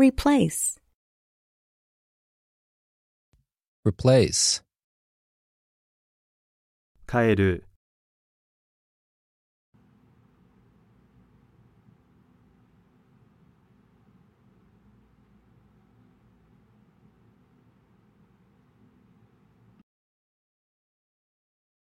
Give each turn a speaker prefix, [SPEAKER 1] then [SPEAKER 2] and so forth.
[SPEAKER 1] Replace.
[SPEAKER 2] Replace. 変える